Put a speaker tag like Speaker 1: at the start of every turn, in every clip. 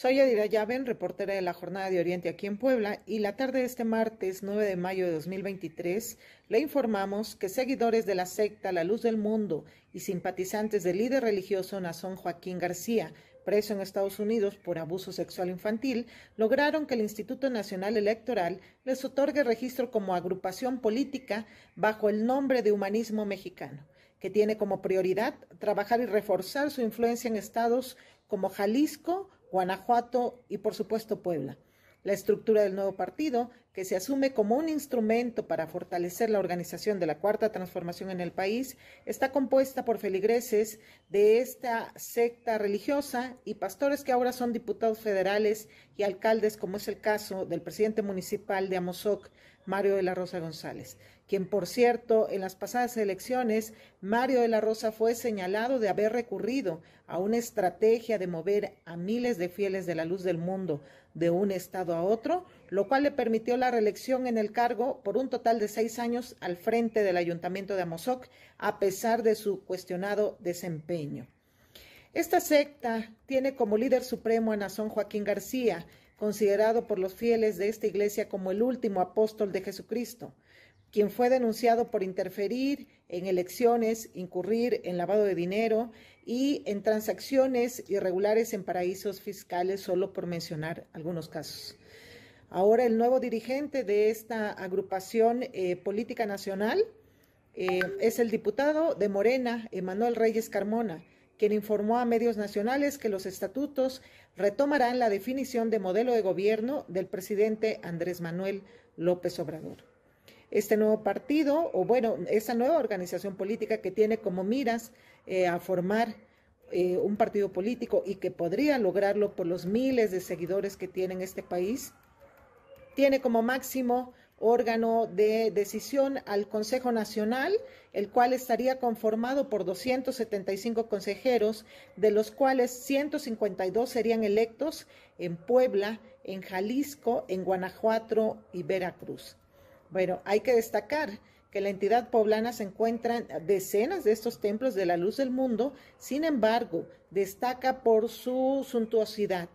Speaker 1: Soy Adira Yaven, reportera de la Jornada de Oriente aquí en Puebla, y la tarde de este martes 9 de mayo de 2023 le informamos que seguidores de la secta La Luz del Mundo y simpatizantes del líder religioso Nazón Joaquín García, preso en Estados Unidos por abuso sexual infantil, lograron que el Instituto Nacional Electoral les otorgue registro como agrupación política bajo el nombre de Humanismo Mexicano que tiene como prioridad trabajar y reforzar su influencia en estados como Jalisco, Guanajuato y por supuesto Puebla. La estructura del nuevo partido se asume como un instrumento para fortalecer la organización de la cuarta transformación en el país, está compuesta por feligreses de esta secta religiosa y pastores que ahora son diputados federales y alcaldes, como es el caso del presidente municipal de Amozoc, Mario de la Rosa González, quien por cierto en las pasadas elecciones Mario de la Rosa fue señalado de haber recurrido a una estrategia de mover a miles de fieles de la luz del mundo de un estado a otro, lo cual le permitió la reelección en el cargo por un total de seis años al frente del ayuntamiento de Amozoc, a pesar de su cuestionado desempeño. Esta secta tiene como líder supremo a Nazón Joaquín García, considerado por los fieles de esta iglesia como el último apóstol de Jesucristo, quien fue denunciado por interferir en elecciones, incurrir en lavado de dinero y en transacciones irregulares en paraísos fiscales, solo por mencionar algunos casos ahora el nuevo dirigente de esta agrupación eh, política nacional eh, es el diputado de Morena, Emanuel Reyes Carmona, quien informó a medios nacionales que los estatutos retomarán la definición de modelo de gobierno del presidente Andrés Manuel López Obrador. Este nuevo partido, o bueno, esa nueva organización política que tiene como miras eh, a formar un partido político y que podría lograrlo por los miles de seguidores que tiene en este país, tiene como máximo órgano de decisión al Consejo Nacional, el cual estaría conformado por 275 consejeros, de los cuales 152 serían electos en Puebla, en Jalisco, en Guanajuato y Veracruz. Bueno, hay que destacar que la entidad poblana se encuentra en decenas de estos templos de la luz del mundo, sin embargo, destaca por su suntuosidad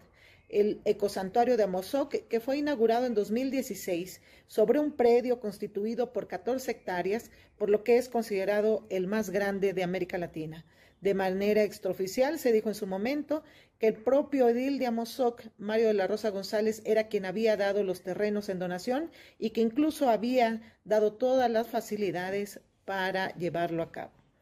Speaker 1: el ecosantuario de Amozoc, que, que, fue inaugurado en 2016 sobre un predio constituido por 14 hectáreas, por lo que es considerado el más grande de América Latina. De manera extraoficial se dijo en su momento que el propio edil de Amozoc, Mario de la Rosa González, era quien había dado los terrenos en donación y que incluso había dado todas las facilidades para llevarlo a cabo.